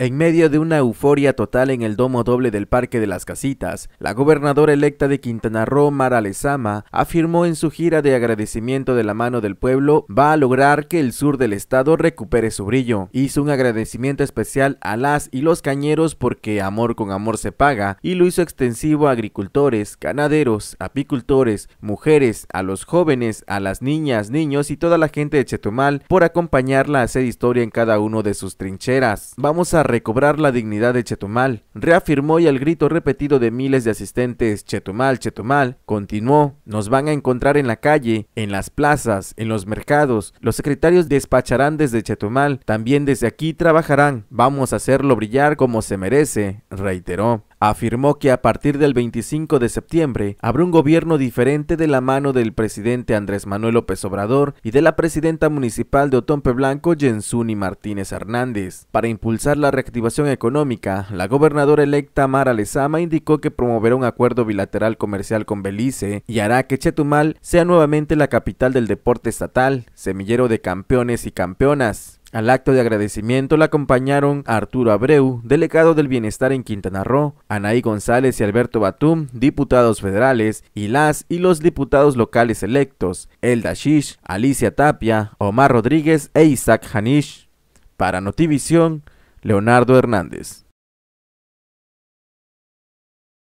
En medio de una euforia total en el domo doble del Parque de las Casitas, la gobernadora electa de Quintana Roo, Mara Lezama, afirmó en su gira de agradecimiento de la mano del pueblo, va a lograr que el sur del estado recupere su brillo. Hizo un agradecimiento especial a las y los cañeros porque amor con amor se paga y lo hizo extensivo a agricultores, ganaderos, apicultores, mujeres, a los jóvenes, a las niñas, niños y toda la gente de Chetumal por acompañarla a hacer historia en cada uno de sus trincheras. Vamos a recobrar la dignidad de Chetumal, reafirmó y al grito repetido de miles de asistentes Chetumal, Chetumal, continuó, nos van a encontrar en la calle, en las plazas, en los mercados, los secretarios despacharán desde Chetumal, también desde aquí trabajarán, vamos a hacerlo brillar como se merece, reiteró afirmó que a partir del 25 de septiembre habrá un gobierno diferente de la mano del presidente Andrés Manuel López Obrador y de la presidenta municipal de Otompe Blanco, Jensuni Martínez Hernández. Para impulsar la reactivación económica, la gobernadora electa Mara Lezama indicó que promoverá un acuerdo bilateral comercial con Belice y hará que Chetumal sea nuevamente la capital del deporte estatal, semillero de campeones y campeonas. Al acto de agradecimiento la acompañaron Arturo Abreu, delegado del Bienestar en Quintana Roo, Anaí González y Alberto Batum, diputados federales, y las y los diputados locales electos, Elda Shish, Alicia Tapia, Omar Rodríguez e Isaac Hanish. Para Notivisión, Leonardo Hernández.